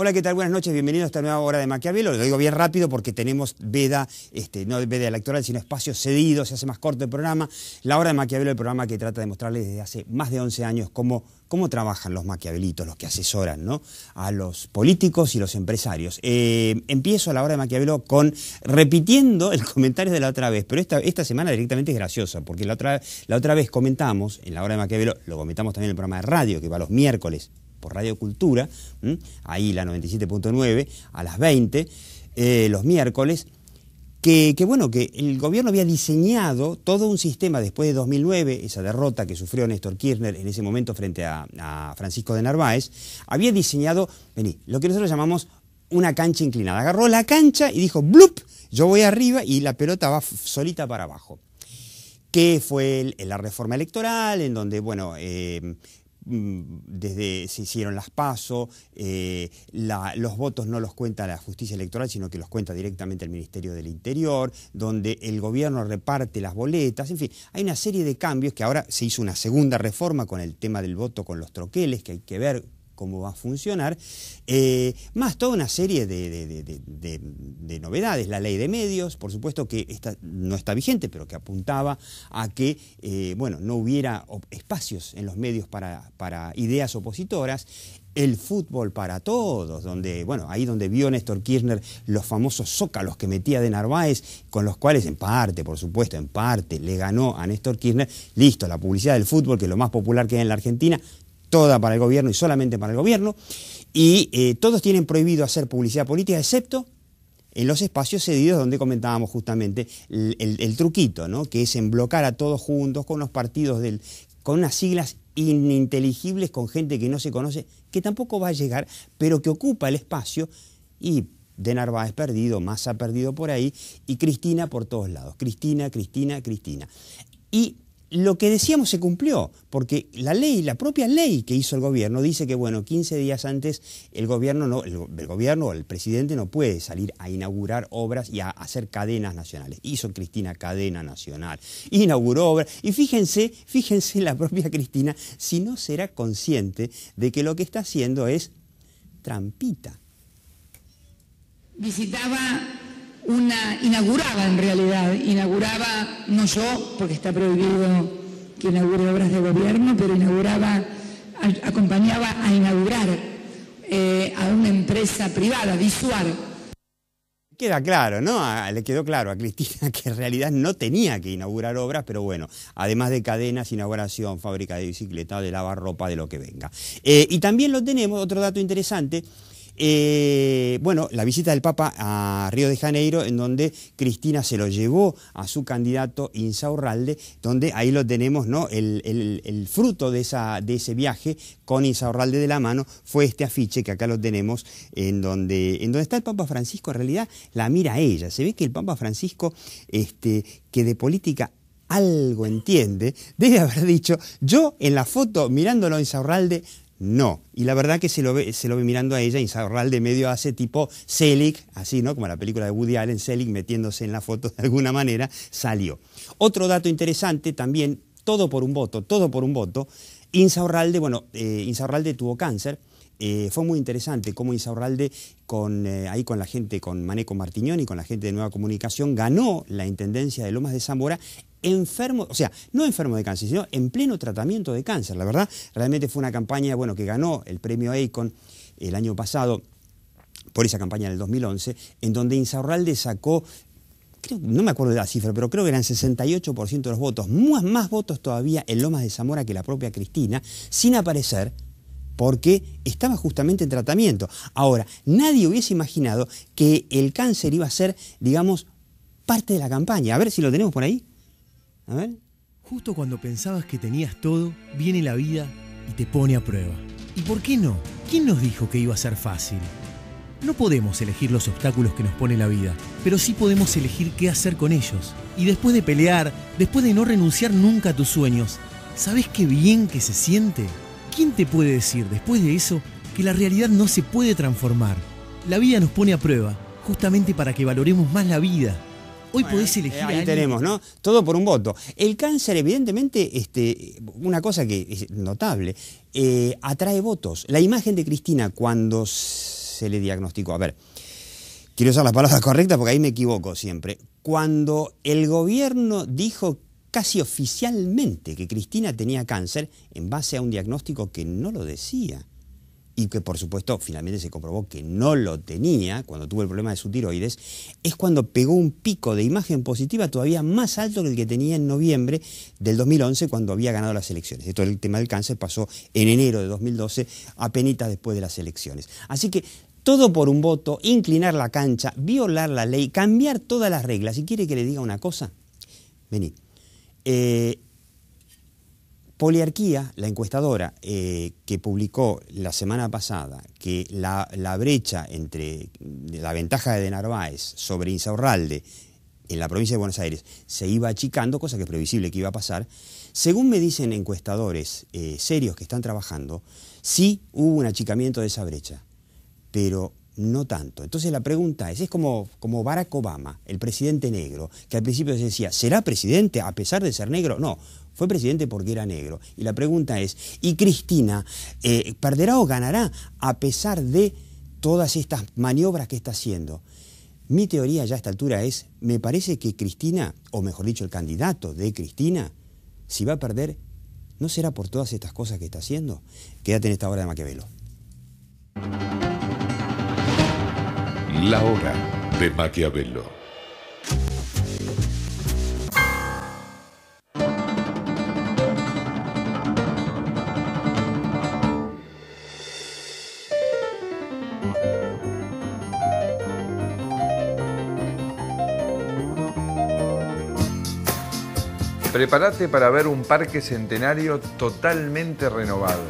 Hola, ¿qué tal? Buenas noches, bienvenidos a esta nueva hora de Maquiavelo. Lo digo bien rápido porque tenemos veda, este, no veda electoral, sino espacio cedido, se hace más corto el programa. La hora de Maquiavelo, el programa que trata de mostrarles desde hace más de 11 años cómo cómo trabajan los maquiavelitos, los que asesoran a los políticos y los empresarios. Eh, empiezo a la hora de Maquiavelo con repitiendo el comentario de la otra vez, pero esta, esta semana directamente es graciosa, porque la otra, la otra vez comentamos, en la hora de Maquiavelo, lo comentamos también en el programa de radio, que va los miércoles por Radio Cultura, ahí la 97.9, a las 20, eh, los miércoles, que, bueno, que el gobierno había diseñado todo un sistema después de 2009, esa derrota que sufrió Néstor Kirchner en ese momento frente a, Francisco de Narváez, había diseñado, vení, lo que nosotros llamamos una cancha inclinada. Agarró la cancha y dijo, blup, yo voy arriba y la pelota va solita para abajo qué fue la reforma electoral, en donde, bueno, eh, Mm, desde se hicieron las pasos, eh, los votos no los cuenta la justicia electoral, sino que los cuenta directamente el Ministerio del Interior, donde el gobierno reparte las boletas, en fin, hay una serie de cambios que ahora se hizo una segunda reforma con el tema del voto con los troqueles, que hay que ver cómo va a funcionar, eh, más toda una serie de, novedades. La ley de medios, por supuesto que no está vigente, pero que apuntaba a que eh, bueno, no hubiera espacios en los medios para, para ideas opositoras el fútbol para todos, donde, bueno, ahí donde vio Néstor Kirchner los famosos zócalos que metía de Narváez, con los cuales en parte, por supuesto, en parte le ganó a Néstor Kirchner, listo, la publicidad del fútbol, que es lo más popular que hay en la Argentina, toda para el gobierno y solamente para el gobierno, y eh, todos tienen prohibido hacer publicidad política, excepto en los espacios cedidos donde comentábamos justamente el, truquito, ¿no? que es emblocar a todos juntos con los partidos del, con unas siglas ininteligibles, con gente que no se conoce, que tampoco va a llegar, pero que ocupa el espacio y de Narváez perdido, Massa perdido por ahí y Cristina por todos lados. Cristina, Cristina, Cristina. Y lo que decíamos se cumplió, porque la ley, la propia ley que hizo el gobierno dice que bueno, 15 días antes el gobierno el, gobierno o el presidente no puede salir a inaugurar obras y a, hacer cadenas nacionales. Hizo Cristina cadena nacional, inauguró obras y fíjense, fíjense la propia Cristina si no será consciente de que lo que está haciendo es trampita. Visitaba una, inauguraba en realidad, inauguraba, no yo, porque está prohibido que inaugure obras de gobierno, pero inauguraba, acompañaba a inaugurar eh, a una empresa privada, visual Queda claro, ¿no? le quedó claro a Cristina que en realidad no tenía que inaugurar obras, pero bueno, además de cadenas, inauguración, fábrica de bicicletas, de lavar ropa, de lo que venga. Eh, y también lo tenemos, otro dato interesante, eh, bueno, la visita del Papa a Río de Janeiro, en donde Cristina se lo llevó a su candidato Insaurralde, donde ahí lo tenemos, ¿no? El, fruto de, ese viaje con Insaurralde de la mano fue este afiche que acá lo tenemos, en donde, en donde está el Papa Francisco, en realidad la mira a ella. Se ve que el Papa Francisco, este, que de política algo entiende, debe haber dicho, yo en la foto mirándolo a Insaurralde no. Y la verdad que se lo ve, mirando a ella, Insaurralde medio hace tipo Selig, así, ¿no? Como la película de Woody Allen, Selig metiéndose en la foto de alguna manera, salió. Otro dato interesante también, todo por un voto, todo por un voto. Insaurralde, bueno, eh, Insaurralde tuvo cáncer. Eh, fue muy interesante cómo Insaurralde, con, eh, ahí con la gente, con Maneco Martiñón y con la gente de Nueva Comunicación, ganó la Intendencia de Lomas de Zamora enfermo, o sea, no enfermo de cáncer, sino en pleno tratamiento de cáncer. La verdad, realmente fue una campaña, bueno, que ganó el premio ACON el año pasado por esa campaña del 2011, en donde Insaurralde sacó no me acuerdo de la cifra, pero creo que eran 68% de los votos, más, más votos todavía en Lomas de Zamora que la propia Cristina, sin aparecer porque estaba justamente en tratamiento. Ahora, nadie hubiese imaginado que el cáncer iba a ser, digamos, parte de la campaña. A ver si lo tenemos por ahí. Justo cuando pensabas que tenías todo, viene la vida y te pone a prueba. ¿Y por qué no? ¿Quién nos dijo que iba a ser fácil? No podemos elegir los obstáculos que nos pone la vida, pero sí podemos elegir qué hacer con ellos. Y después de pelear, después de no renunciar nunca a tus sueños, ¿sabes qué bien que se siente? ¿Quién te puede decir después de eso que la realidad no se puede transformar? La vida nos pone a prueba, justamente para que valoremos más la vida Hoy eh, elegir. ahí tenemos, ¿no? Todo por un voto. El cáncer, evidentemente, este, una cosa que es notable, eh, atrae votos. La imagen de Cristina cuando se le diagnosticó, a ver, quiero usar las palabras correctas porque ahí me equivoco siempre. Cuando el gobierno dijo casi oficialmente que Cristina tenía cáncer en base a un diagnóstico que no lo decía y que por supuesto finalmente se comprobó que no lo tenía cuando tuvo el problema de su tiroides, es cuando pegó un pico de imagen positiva todavía más alto que el que tenía en noviembre del 2011 cuando había ganado las elecciones. Esto el tema del cáncer pasó en enero de 2012, apenas después de las elecciones. Así que todo por un voto, inclinar la cancha, violar la ley, cambiar todas las reglas. Si quiere que le diga una cosa, vení. Eh, Poliarquía, la encuestadora eh, que publicó la semana pasada que la, brecha entre la ventaja de Narváez sobre Insaurralde en la provincia de Buenos Aires se iba achicando, cosa que es previsible que iba a pasar, según me dicen encuestadores eh, serios que están trabajando, sí hubo un achicamiento de esa brecha, pero no tanto. Entonces la pregunta es, es como, como Barack Obama, el presidente negro, que al principio se decía, ¿será presidente a pesar de ser negro? No, fue presidente porque era negro. Y la pregunta es, ¿y Cristina eh, perderá o ganará a pesar de todas estas maniobras que está haciendo? Mi teoría ya a esta altura es, me parece que Cristina, o mejor dicho, el candidato de Cristina, si va a perder, ¿no será por todas estas cosas que está haciendo? Quédate en esta hora de Maquiavelo. La hora de Maquiavelo. Prepárate para ver un parque centenario totalmente renovado.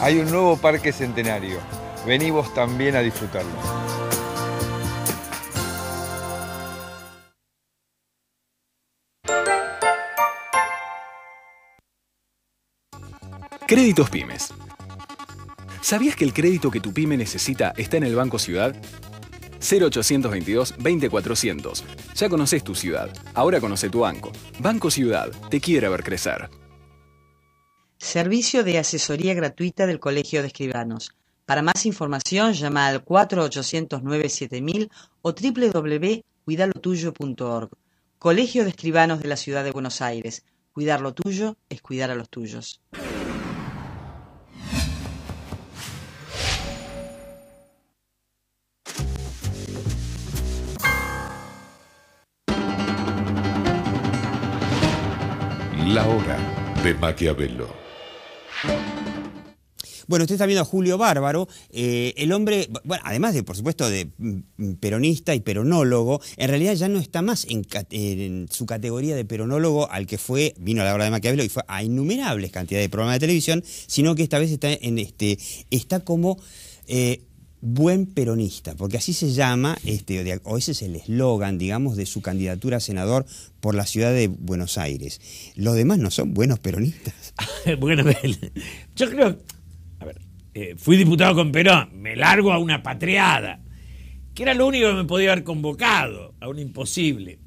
Hay un nuevo parque centenario Venimos también a disfrutarlo. Créditos Pymes. ¿Sabías que el crédito que tu pyme necesita está en el Banco Ciudad? 0822 20400. Ya conoces tu ciudad, ahora conoce tu banco. Banco Ciudad, te quiere ver crecer. Servicio de asesoría gratuita del Colegio de Escribanos. Para más información, llama al 4809-7000 o www.cuidalotuyo.org. Colegio de Escribanos de la Ciudad de Buenos Aires. Cuidar lo tuyo es cuidar a los tuyos. La hora de Maquiavelo. Bueno, usted está viendo a Julio Bárbaro, eh, el hombre, bueno, además de, por supuesto, de mm, mm, peronista y peronólogo, en realidad ya no está más en, su categoría de peronólogo al que fue, vino a la hora de Maquiavelo y fue a innumerables cantidades de programas de televisión, sino que esta vez está, en este, está como... Eh, buen peronista, porque así se llama, este, o ese es el eslogan, digamos, de su candidatura a senador por la ciudad de Buenos Aires. Los demás no son buenos peronistas. bueno, yo creo, eh, fui diputado con Perón, me largo a una patriada, que era lo único que me podía haber convocado, a un imposible.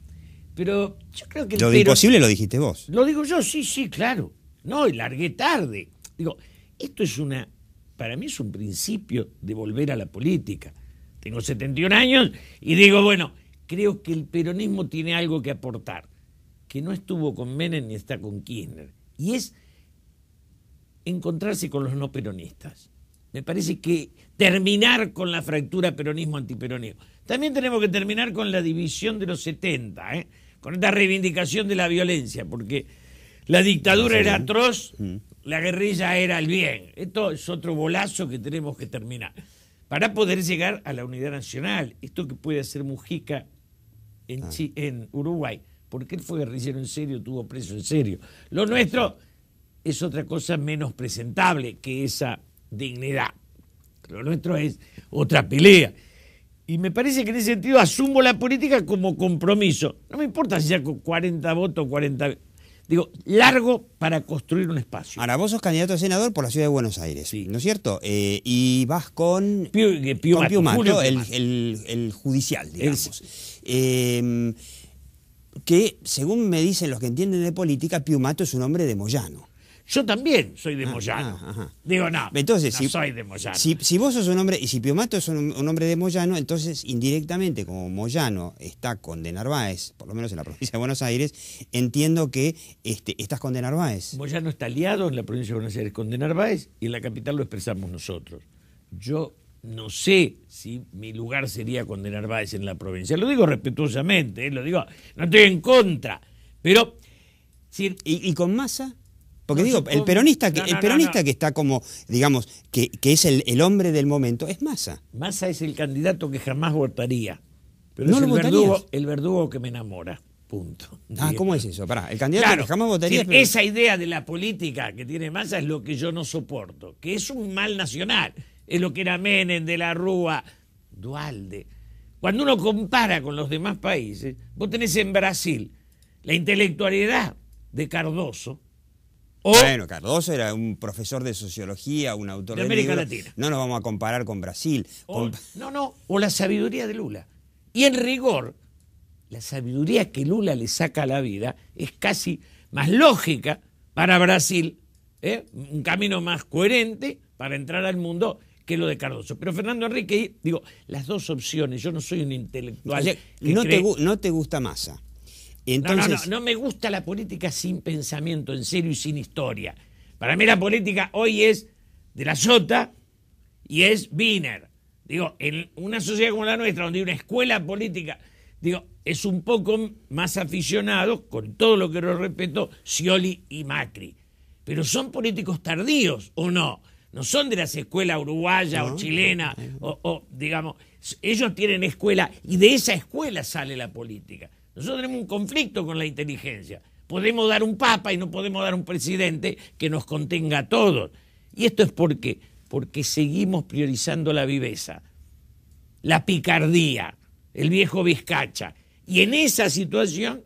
Pero yo creo que... Lo imposible lo dijiste vos. Lo digo yo, sí, sí, claro. No, y largué tarde. Digo, esto es una, para mí es un principio de volver a la política. Tengo 71 años y digo, bueno, creo que el peronismo tiene algo que aportar, que no estuvo con Menem ni está con Kirchner. Y es encontrarse con los no peronistas. Me parece que terminar con la fractura peronismo-antiperonismo. También tenemos que terminar con la división de los 70, ¿eh? con esta reivindicación de la violencia, porque la dictadura era atroz, mm. la guerrilla era el bien. Esto es otro bolazo que tenemos que terminar. Para poder llegar a la unidad nacional, esto que puede hacer Mujica en, ah. en Uruguay, porque él fue guerrillero en serio, tuvo preso en serio. Lo nuestro es otra cosa menos presentable que esa dignidad. Lo nuestro es otra pelea. Y me parece que en ese sentido asumo la política como compromiso. No me importa si saco 40 votos o 40... Digo, largo para construir un espacio. Ahora, vos sos candidato a senador por la ciudad de Buenos Aires, ¿no es cierto? Eh, y vas con Piumato, eh, el, judicial, digamos. Em, que, según me dicen los que entienden de política, Piumato es un hombre de Moyano. Yo también soy de ah, Moyano. Ah, digo, no, entonces, si, soy de Moyano. Si, vos sos un hombre, y si Piomato es un, hombre de Moyano, entonces indirectamente, como Moyano está con de Narváez, por lo menos en la provincia de Buenos Aires, entiendo que este, estás con de Narváez. Moyano está aliado en la provincia de Buenos Aires con de Narváez y en la capital lo expresamos nosotros. Yo no sé si mi lugar sería con de Narváez en la provincia. Lo digo respetuosamente, ¿eh? lo digo, no estoy en contra, pero... ¿Y, ¿Y con Massa? Porque digo, el peronista, que, está como, digamos, que, es el, hombre del momento, es Massa. Massa es el candidato que jamás votaría. Pero es el, verdugo, que me enamora. Punto. Ah, ¿cómo es eso? Pará, el candidato que jamás votaría. Esa idea de la política que tiene Massa es lo que yo no soporto, que es un mal nacional. Es lo que era Menem, de la Rúa, Dualde. Cuando uno compara con los demás países, vos tenés en Brasil la intelectualidad de Cardoso, bueno, Cardoso era un profesor de sociología, un autor de, América Latina. No nos vamos a comparar con Brasil. No, no, o la sabiduría de Lula. Y en rigor, la sabiduría que Lula le saca a la vida es casi más lógica para Brasil, ¿eh? un camino más coherente para entrar al mundo que lo de Cardoso. Pero Fernando Enrique, digo, las dos opciones, yo no soy un intelectual. no, te, no te gusta Massa. Entonces, no, no, no, me gusta la política sin pensamiento, en serio y sin historia. Para mí la política hoy es de la sota y es Wiener. Digo, en una sociedad como la nuestra, donde hay una escuela política, digo, es un poco más aficionado, con todo lo que lo respeto, Scioli y Macri. Pero son políticos tardíos, ¿o no? No son de las escuelas uruguaya o chilena, o digamos, ellos tienen escuela y de esa escuela sale la política. Nosotros tenemos un conflicto con la inteligencia. Podemos dar un papa y no podemos dar un presidente que nos contenga a todos. ¿Y esto es porque, Porque seguimos priorizando la viveza, la picardía, el viejo vizcacha. Y en esa situación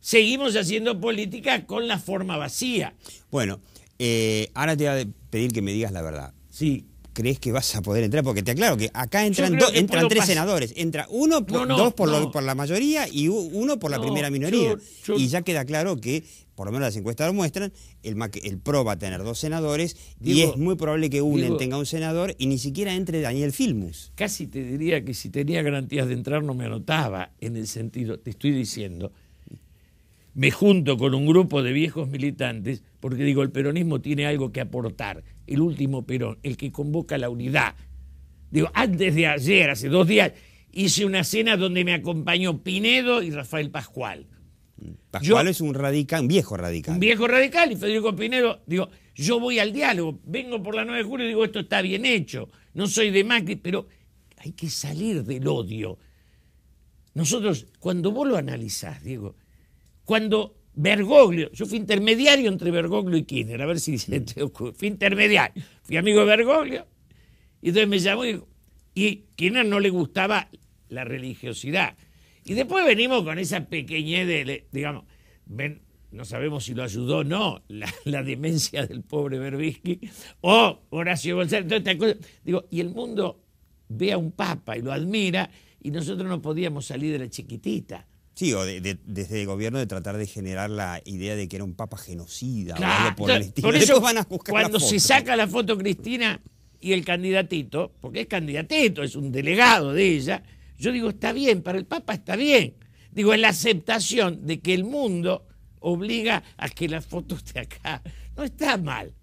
seguimos haciendo política con la forma vacía. Bueno, eh, ahora te voy a pedir que me digas la verdad. Sí crees que vas a poder entrar? Porque te aclaro que acá entran, entran tres senadores. Entra uno, dos por, la mayoría y uno por la primera minoría. Y ya queda claro que, por lo menos las encuestas lo muestran, el, el PRO va a tener dos senadores y es muy probable que UNEN tenga un senador y ni siquiera entre Daniel Filmus. Casi te diría que si tenía garantías de entrar no me anotaba, en el sentido, te estoy diciendo me junto con un grupo de viejos militantes porque digo, el peronismo tiene algo que aportar el último Perón, el que convoca la unidad. Digo, antes de ayer, hace dos días, hice una cena donde me acompañó Pinedo y Rafael Pascual. Pascual es un radical, un viejo radical. Un viejo radical y Federico Pinedo, digo, yo voy al diálogo, vengo por la 9 de julio y digo, esto está bien hecho, no soy de Macri, pero hay que salir del odio. Nosotros, cuando vos lo analizás, digo, cuando Bergoglio, yo fui intermediario entre Bergoglio y Kirchner, a ver si se ocurre. Fui intermediario, fui amigo de Bergoglio, y entonces me llamó y dijo, no le gustaba la religiosidad. Y después venimos con esa pequeñez de, digamos, no sabemos si lo ayudó o no, la, demencia del pobre Berbisky, o Horacio González, toda esta cosa. Digo, y el mundo ve a un papa y lo admira, y nosotros no podíamos salir de la chiquitita. Sí, o desde el gobierno de tratar de generar la idea de que era un papa genocida claro, o algo por, el por eso, van a buscar cuando se saca la foto Cristina y el candidatito, porque es candidatito, es un delegado de ella, yo digo, está bien, para el papa está bien. Digo, es la aceptación de que el mundo obliga a que la foto esté acá. No está mal.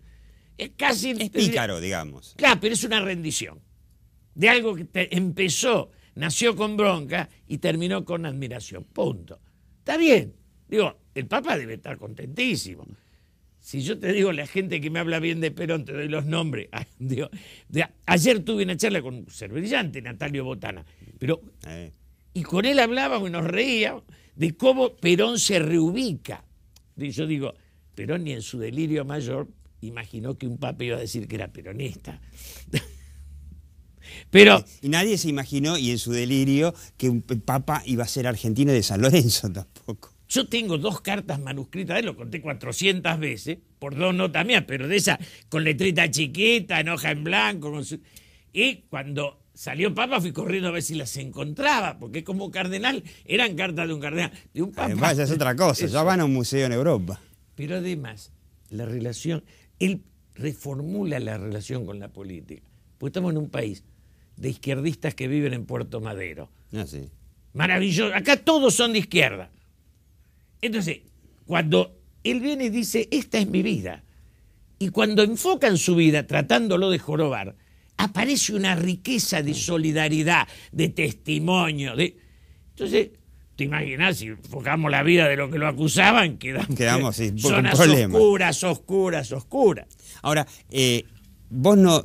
Es casi... pícaro, digamos. Claro, pero es una rendición. De algo que empezó nació con bronca y terminó con admiración. Punto. Está bien. Digo, el Papa debe estar contentísimo. Si yo te digo la gente que me habla bien de Perón, te doy los nombres. ayer tuve una charla con un ser brillante, Natalio Botana. Pero, eh. y con él hablábamos y nos reíamos de cómo Perón se reubica. yo digo, Perón ni en su delirio mayor imaginó que un papa iba a decir que era peronista. Pero, y nadie se imaginó, y en su delirio, que un papa iba a ser argentino de San Lorenzo tampoco. Yo tengo dos cartas manuscritas, eh, lo conté 400 veces, por dos notas mías, pero de esa con letrita chiquita, en hoja en blanco. Y cuando salió Papa fui corriendo a ver si las encontraba, porque como cardenal eran cartas de un cardenal, de un Papa. Eh, es otra cosa, ya van a un museo en Europa. Pero además, la relación, él reformula la relación con la política, porque estamos en un país de izquierdistas que viven en Puerto Madero. Ah, Maravilloso. Acá todos son de izquierda. Entonces, cuando él viene y dice, esta es mi vida, y cuando enfocan su vida tratándolo de jorobar, aparece una riqueza de solidaridad, de testimonio. De... Entonces, ¿te imaginas si enfocamos la vida de lo que lo acusaban? Quedamos, quedamos sin zonas oscuras, oscuras, oscuras. Ahora, eh, vos no,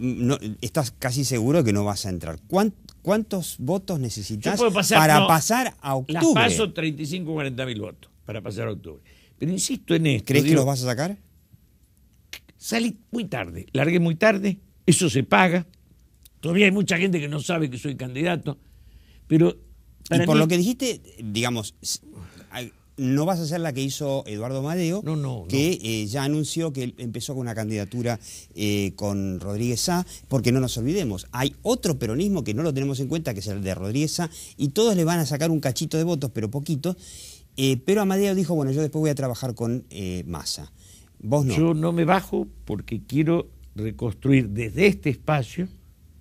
estás casi seguro de que no vas a entrar. ¿Cuántos votos necesitas para pasar a octubre? Las paso 35 o 40 mil votos para pasar a octubre. Pero insisto en esto. ¿Crees que los vas a sacar? Salí muy tarde, largué muy tarde, eso se paga. Todavía hay mucha gente que no sabe que soy candidato, pero... y por lo que dijiste, digamos, no vas a ser la que hizo Eduardo Madeo, que eh, ya anunció que empezó con una candidatura eh, con Rodríguez Sá, porque no nos olvidemos, hay otro peronismo que no lo tenemos en cuenta, que es el de Rodríguez Sá, y todos le van a sacar un cachito de votos, pero poquito. Eh, pero Amadeo dijo, bueno, yo después voy a trabajar con Massa. Vos no. Yo no me bajo porque quiero reconstruir desde este espacio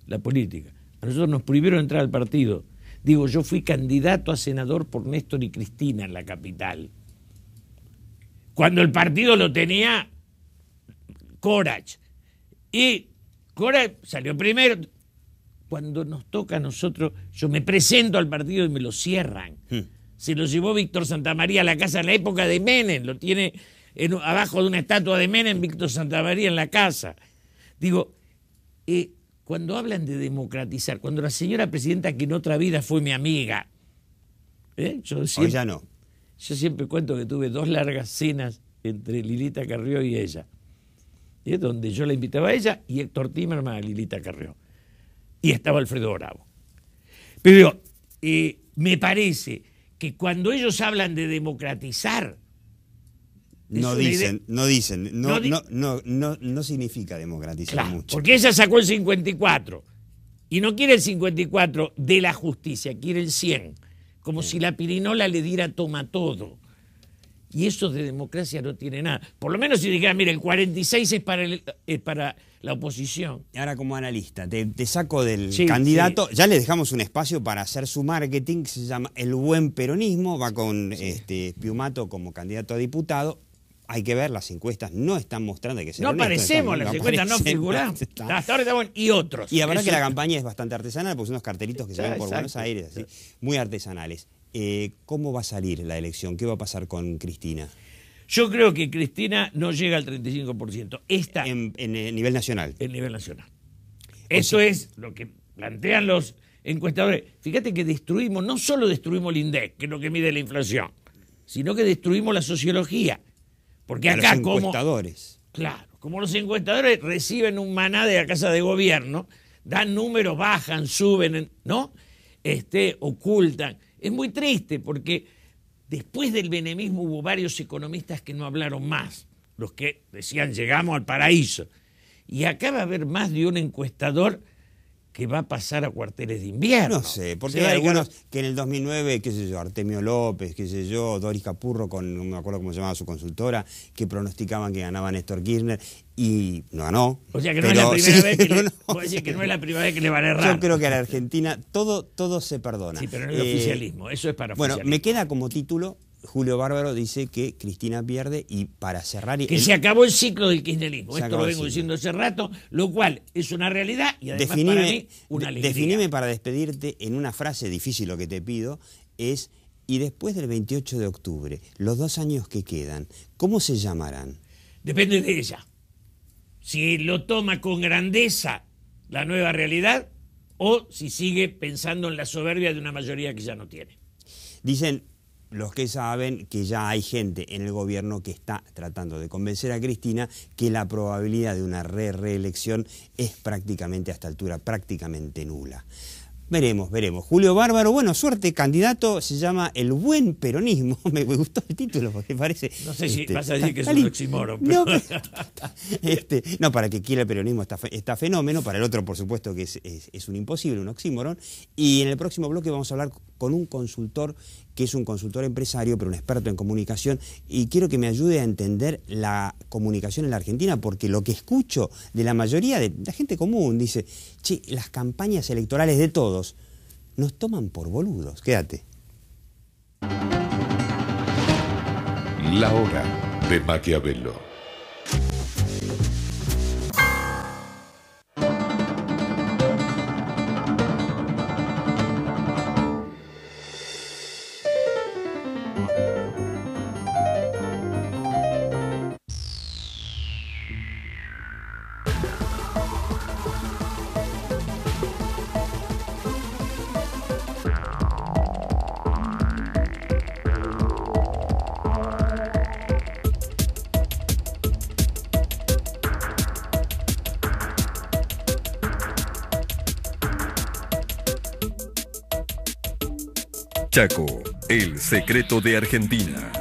la política. A nosotros nos prohibieron entrar al partido Digo, yo fui candidato a senador por Néstor y Cristina en la capital. Cuando el partido lo tenía Corach. Y Corach salió primero. Cuando nos toca a nosotros, yo me presento al partido y me lo cierran. Hmm. Se lo llevó Víctor Santamaría a la casa en la época de Menem. Lo tiene abajo de una estatua de Menem, Víctor Santamaría en la casa. Digo, eh, cuando hablan de democratizar, cuando la señora presidenta que en otra vida fue mi amiga, ¿eh? yo siempre, cuento que tuve dos largas cenas entre Lilita Carrió y ella, ¿eh? donde yo la invitaba a ella y Héctor Timerman a Lilita Carrió. Y estaba Alfredo Bravo. Pero eh, me parece que cuando ellos hablan de democratizar, no dicen, no dicen, no no, no, no, significa democratizar mucho. Porque ella sacó el 54 y no quiere el 54 de la justicia, quiere el 100, como si la pirinola le diera toma todo. Y eso de democracia no tiene nada. Por lo menos si dijera, mira, el 46 es para, para la oposición. Ahora como analista, te, saco del candidato, ya le dejamos un espacio para hacer su marketing, que se llama El Buen Peronismo, va con este, Piumato como candidato a diputado, hay que ver, las encuestas no están mostrando que se No aparecemos, las encuestas no figuran. Hasta ahora estamos y otros. Y la verdad que la campaña es bastante artesanal, porque son unos cartelitos que se ven por Buenos Aires, así, muy artesanales. Eh, ¿Cómo va a salir la elección? ¿Qué va a pasar con Cristina? Yo creo que Cristina no llega al 35%. Esta, en, en, eh, nivel nacional. En nivel nacional. Eso es lo que plantean los encuestadores. Fíjate que destruimos, no solo destruimos el INDEC, que es lo que mide la inflación, sino que destruimos la sociología porque acá los como... Claro, como los encuestadores reciben un maná de la Casa de Gobierno, dan números, bajan, suben, ¿no? Este, ocultan. Es muy triste porque después del benemismo hubo varios economistas que no hablaron más, los que decían llegamos al paraíso. Y acaba va a haber más de un encuestador que va a pasar a cuarteles de invierno. No sé, porque hay algunos que en el 2009, qué sé yo, Artemio López, qué sé yo, Doris Capurro, con, no me acuerdo cómo se llamaba su consultora, que pronosticaban que ganaba Néstor Kirchner y no ganó. O sea que no, es, la primera vez que le, van a errar. Yo creo que a la Argentina todo, todo se perdona. Sí, pero no es eh, oficialismo, eso es para Bueno, me queda como título Julio Bárbaro dice que Cristina pierde y para cerrar... Que se acabó el ciclo del kirchnerismo, esto lo vengo diciendo hace rato, lo cual es una realidad y además para mí una alegría. Definime para despedirte en una frase difícil lo que te pido, es y después del 28 de octubre, los dos años que quedan, ¿cómo se llamarán? Depende de ella. Si lo toma con grandeza la nueva realidad o si sigue pensando en la soberbia de una mayoría que ya no tiene. Dicen, los que saben que ya hay gente en el gobierno que está tratando de convencer a Cristina que la probabilidad de una re reelección es prácticamente a esta altura, prácticamente nula. Veremos, veremos. Julio Bárbaro, bueno, suerte, candidato, se llama El Buen Peronismo. Me, gustó el título porque parece... No sé si este, vas a decir que es un oxímoron. Este, no, para que quiera el peronismo está, fenómeno, para el otro por supuesto que es, es un imposible, un oxímoron. Y en el próximo bloque vamos a hablar con un consultor que es un consultor empresario, pero un experto en comunicación, y quiero que me ayude a entender la comunicación en la Argentina, porque lo que escucho de la mayoría de la gente común dice, che, las campañas electorales de todos nos toman por boludos. Quédate. La hora de Maquiavelo. Chaco, el secreto de Argentina.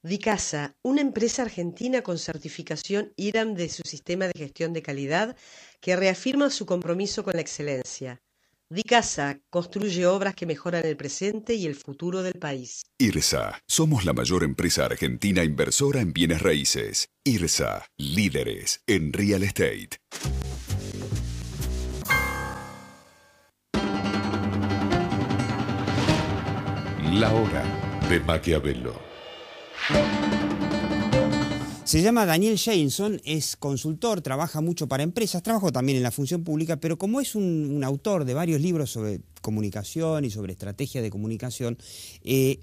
Dicasa, una empresa argentina con certificación IRAM de su sistema de gestión de calidad que reafirma su compromiso con la excelencia. Dicasa construye obras que mejoran el presente y el futuro del país. IRSA, somos la mayor empresa argentina inversora en bienes raíces. IRSA, líderes en real estate. La hora de Maquiavelo. Se llama Daniel Jameson, es consultor, trabaja mucho para empresas, trabajó también en la función pública, pero como es un, autor de varios libros sobre comunicación y sobre estrategia de comunicación, eh,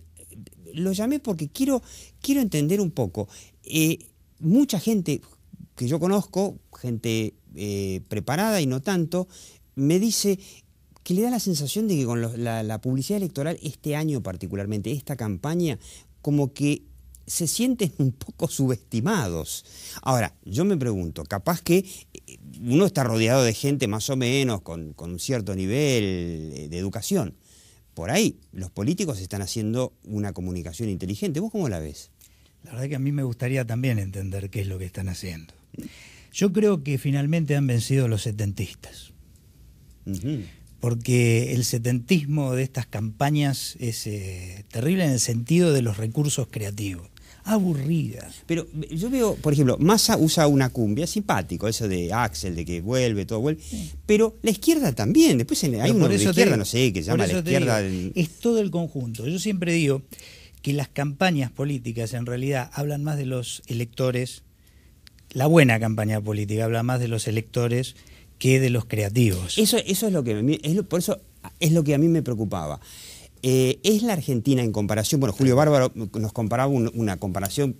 lo llamé porque quiero, quiero entender un poco. Eh, mucha gente que yo conozco, gente eh, preparada y no tanto, me dice, que le da la sensación de que con la, publicidad electoral este año particularmente, esta campaña, como que se sienten un poco subestimados. Ahora, yo me pregunto, capaz que eh, uno está rodeado de gente más o menos con, un cierto nivel eh, de educación. Por ahí, los políticos están haciendo una comunicación inteligente. ¿Vos cómo la ves? La verdad que a mí me gustaría también entender qué es lo que están haciendo. Yo creo que finalmente han vencido los setentistas porque el setentismo de estas campañas es eh, terrible en el sentido de los recursos creativos. Aburrida. Pero eh, yo veo, por ejemplo, Massa usa una cumbia, simpático, eso de Axel, de que vuelve, todo vuelve. Pero la izquierda también, después hay uno de la izquierda, no sé, que se llama la izquierda. Es todo el conjunto. Yo siempre digo que las campañas políticas en realidad hablan más de los electores, la buena campaña política habla más de los electores que de los creativos. Eso, eso es lo que por eso es lo que a mí me preocupaba. Eh, es la Argentina en comparación, bueno, Julio Bárbaro nos comparaba una comparación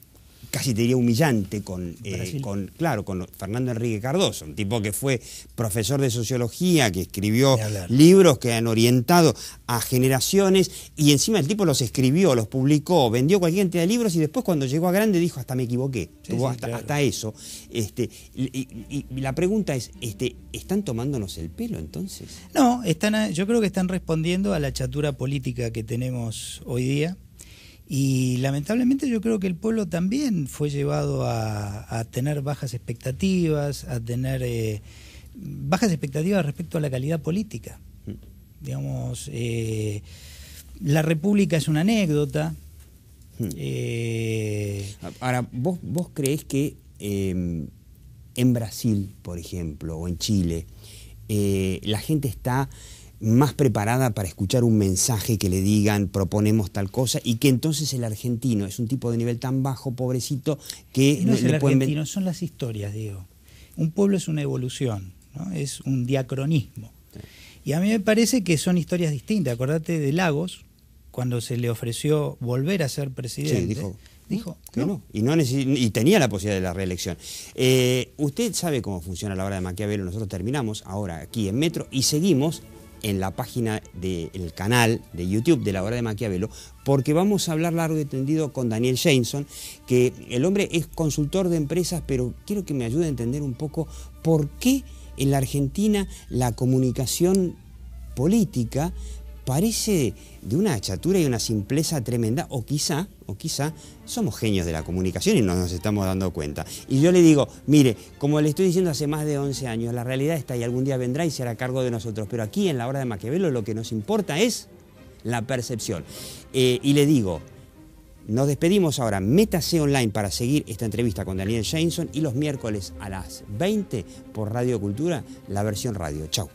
casi te diría humillante con, eh, con, claro, con Fernando Enrique Cardoso, un tipo que fue profesor de sociología, que escribió libros que han orientado a generaciones y encima el tipo los escribió, los publicó, vendió cualquier cantidad de libros y después cuando llegó a grande dijo hasta me equivoqué, tuvo hasta, eso. Este, y, la pregunta es, este, ¿están tomándonos el pelo entonces? No, están, yo creo que están respondiendo a la chatura política que tenemos hoy día y lamentablemente yo creo que el pueblo también fue llevado a, tener bajas expectativas, a tener eh, bajas expectativas respecto a la calidad política. Mm. Digamos, eh, la República es una anécdota. Mm. Eh, Ahora, ¿vos, vos creés que em, en Brasil, por ejemplo, o en Chile, la gente está más preparada para escuchar un mensaje que le digan proponemos tal cosa y que entonces el argentino es un tipo de nivel tan bajo, pobrecito, que no es el argentino, son las historias, digo. Un pueblo es una evolución, ¿no? es un diacronismo. Y a mí me parece que son historias distintas. Acordate de Lagos, cuando se le ofreció volver a ser presidente. Sí, dijo, no. Y, no y tenía la posibilidad de la reelección. Eh, usted sabe cómo funciona la obra de Maquiavelo. Nosotros terminamos ahora aquí en Metro y seguimos en la página del canal de YouTube de la hora de Maquiavelo, porque vamos a hablar largo y tendido con Daniel Jameson, que el hombre es consultor de empresas, pero quiero que me ayude a entender un poco por qué en la Argentina la comunicación política parece de una achatura y una simpleza tremenda, o quizá, o quizá, somos genios de la comunicación y no nos estamos dando cuenta. Y yo le digo, mire, como le estoy diciendo hace más de 11 años, la realidad está y algún día vendrá y se hará cargo de nosotros, pero aquí en la hora de Maquiavelo lo que nos importa es la percepción. Eh, y le digo, nos despedimos ahora, métase online para seguir esta entrevista con Daniel Jameson y los miércoles a las 20 por Radio Cultura, la versión radio. Chau.